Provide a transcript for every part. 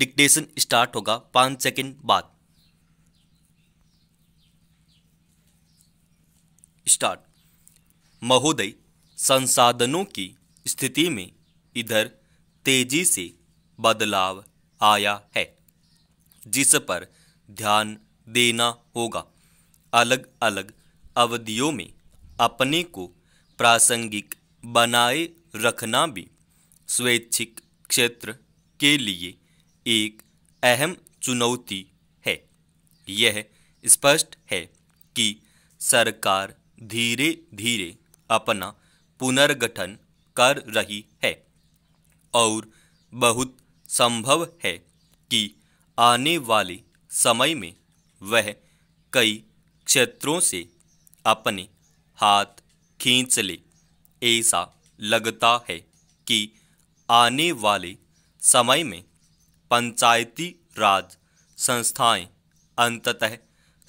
dictation start होगा पाँच second बाद स्टार्ट महोदय संसाधनों की स्थिति में इधर तेजी से बदलाव आया है जिस पर ध्यान देना होगा अलग अलग अवधियों में अपने को प्रासंगिक बनाए रखना भी स्वैच्छिक क्षेत्र के लिए एक अहम चुनौती है यह स्पष्ट है कि सरकार धीरे धीरे अपना पुनर्गठन कर रही है और बहुत संभव है कि आने वाले समय में वह कई क्षेत्रों से अपने हाथ खींच ले ऐसा लगता है कि आने वाले समय में पंचायती राज संस्थाएं अंततः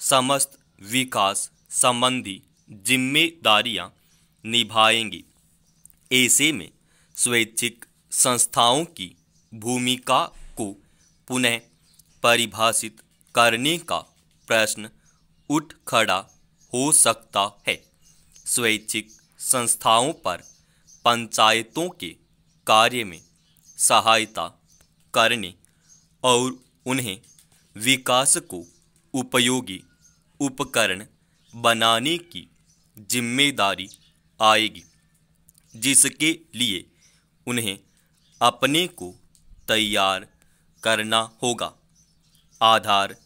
समस्त विकास संबंधी जिम्मेदारियां निभाएंगी ऐसे में स्वैच्छिक संस्थाओं की भूमिका को पुनः परिभाषित करने का प्रश्न उठ खड़ा हो सकता है स्वैच्छिक संस्थाओं पर पंचायतों के कार्य में सहायता करने और उन्हें विकास को उपयोगी उपकरण बनाने की जिम्मेदारी आएगी जिसके लिए उन्हें अपने को तैयार करना होगा आधार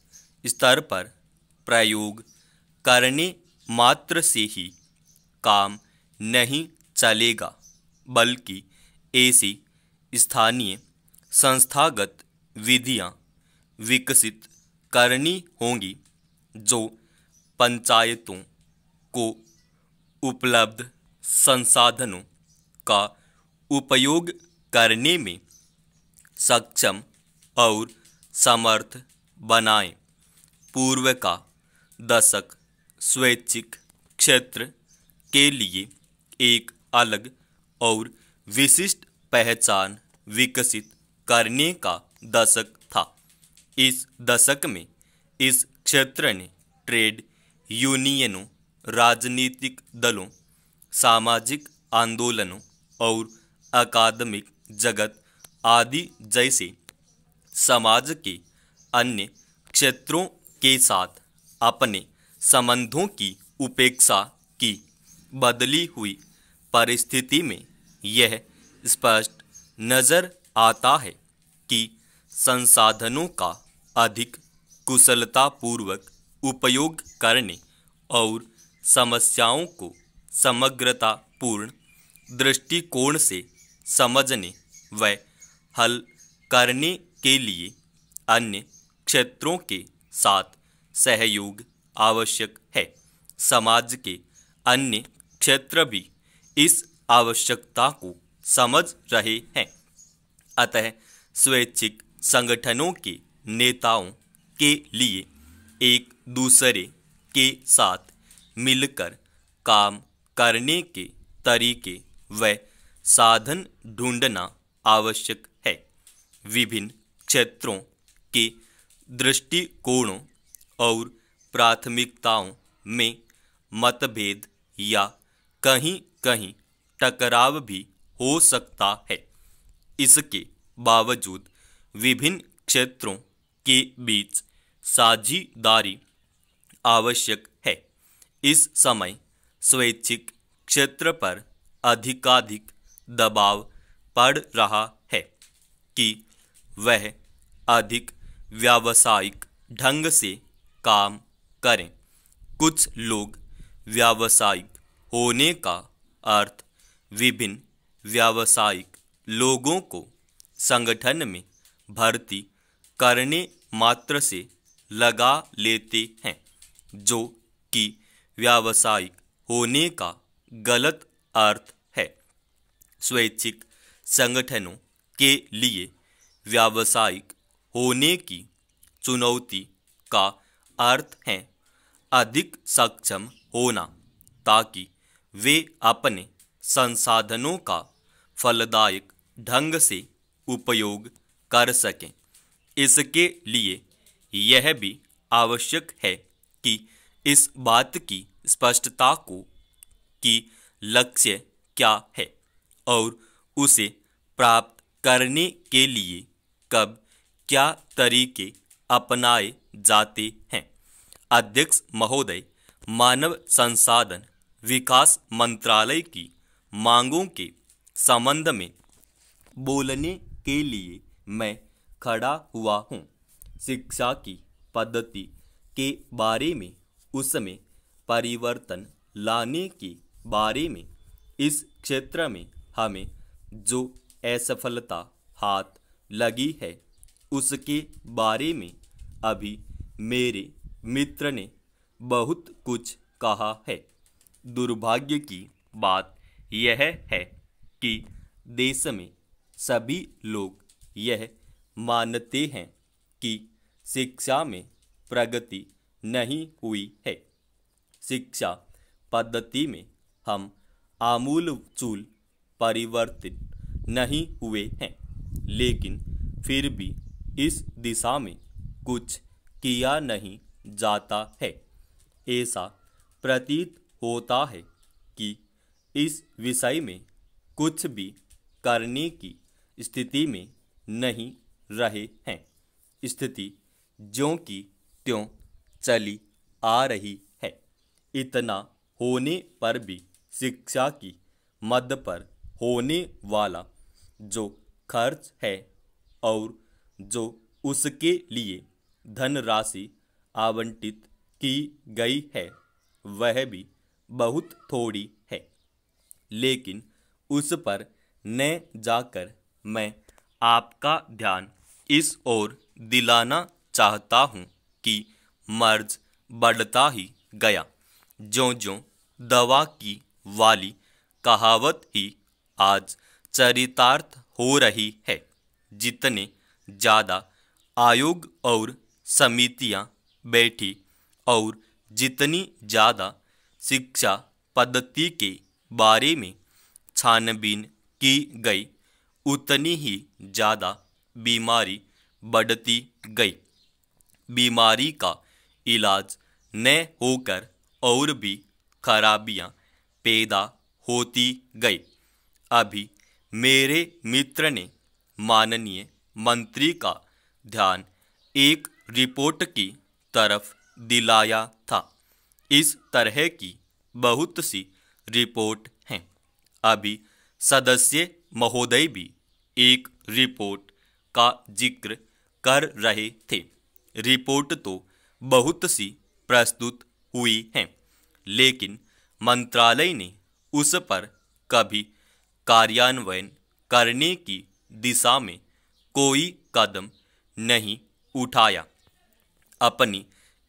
स्तर पर प्रयोग करने मात्र से ही काम नहीं चलेगा बल्कि ऐसी स्थानीय संस्थागत विधियाँ विकसित करनी होंगी जो पंचायतों को उपलब्ध संसाधनों का उपयोग करने में सक्षम और समर्थ बनाएं पूर्व का दशक स्वैच्छिक क्षेत्र के लिए एक अलग और विशिष्ट पहचान विकसित करने का दशक था इस दशक में इस क्षेत्र ने ट्रेड यूनियनों राजनीतिक दलों सामाजिक आंदोलनों और अकादमिक जगत आदि जैसे समाज के अन्य क्षेत्रों के साथ अपने संबंधों की उपेक्षा की बदली हुई परिस्थिति में यह स्पष्ट नज़र आता है कि संसाधनों का अधिक कुशलतापूर्वक उपयोग करने और समस्याओं को समग्रतापूर्ण दृष्टिकोण से समझने व हल करने के लिए अन्य क्षेत्रों के साथ सहयोग आवश्यक है समाज के अन्य क्षेत्र भी इस आवश्यकता को समझ रहे हैं अतः स्वैच्छिक संगठनों के नेताओं के लिए एक दूसरे के साथ मिलकर काम करने के तरीके व साधन ढूंढना आवश्यक है विभिन्न क्षेत्रों के दृष्टिकोणों और प्राथमिकताओं में मतभेद या कहीं कहीं टकराव भी हो सकता है इसके बावजूद विभिन्न क्षेत्रों के बीच साझीदारी आवश्यक है इस समय स्वैच्छिक क्षेत्र पर अधिकाधिक दबाव पड़ रहा है कि वह अधिक व्यावसायिक ढंग से काम करें कुछ लोग व्यावसायिक होने का अर्थ विभिन्न व्यावसायिक लोगों को संगठन में भर्ती करने मात्र से लगा लेते हैं जो कि व्यावसायिक होने का गलत अर्थ है स्वैच्छिक संगठनों के लिए व्यावसायिक होने की चुनौती का अर्थ है अधिक सक्षम होना ताकि वे अपने संसाधनों का फलदायक ढंग से उपयोग कर सकें इसके लिए यह भी आवश्यक है कि इस बात की स्पष्टता को कि लक्ष्य क्या है और उसे प्राप्त करने के लिए कब क्या तरीके अपनाए जाते हैं अध्यक्ष महोदय मानव संसाधन विकास मंत्रालय की मांगों के संबंध में बोलने के लिए मैं खड़ा हुआ हूँ शिक्षा की पद्धति के बारे में उसमें परिवर्तन लाने के बारे में इस क्षेत्र में हमें जो असफलता हाथ लगी है उसके बारे में अभी मेरे मित्र ने बहुत कुछ कहा है दुर्भाग्य की बात यह है कि देश में सभी लोग यह मानते हैं कि शिक्षा में प्रगति नहीं हुई है शिक्षा पद्धति में हम आमूलचूल परिवर्तित नहीं हुए हैं लेकिन फिर भी इस दिशा में कुछ किया नहीं जाता है ऐसा प्रतीत होता है कि इस विषय में कुछ भी करने की स्थिति में नहीं रहे हैं स्थिति जो कि त्यों चली आ रही है इतना होने पर भी शिक्षा की मद पर होने वाला जो खर्च है और जो उसके लिए धनराशि आवंटित की गई है वह भी बहुत थोड़ी है लेकिन उस पर न जाकर मैं आपका ध्यान इस ओर दिलाना चाहता हूँ कि मर्ज बढ़ता ही गया जो जो दवा की वाली कहावत ही आज चरितार्थ हो रही है जितने ज़्यादा आयोग और समितियाँ बैठी और जितनी ज़्यादा शिक्षा पद्धति के बारे में छानबीन की गई उतनी ही ज़्यादा बीमारी बढ़ती गई बीमारी का इलाज न होकर और भी खराबियाँ पैदा होती गई अभी मेरे मित्र ने माननीय मंत्री का ध्यान एक रिपोर्ट की तरफ दिलाया था इस तरह की बहुत सी रिपोर्ट हैं अभी सदस्य महोदय भी एक रिपोर्ट का जिक्र कर रहे थे रिपोर्ट तो बहुत सी प्रस्तुत हुई है लेकिन मंत्रालय ने उस पर कभी कार्यान्वयन करने की दिशा में कोई कदम नहीं उठाया अपनी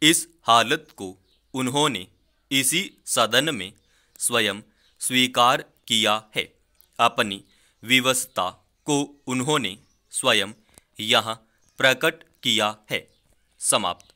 इस हालत को उन्होंने इसी सदन में स्वयं स्वीकार किया है अपनी विवस्था को उन्होंने स्वयं यहाँ प्रकट किया है समाप्त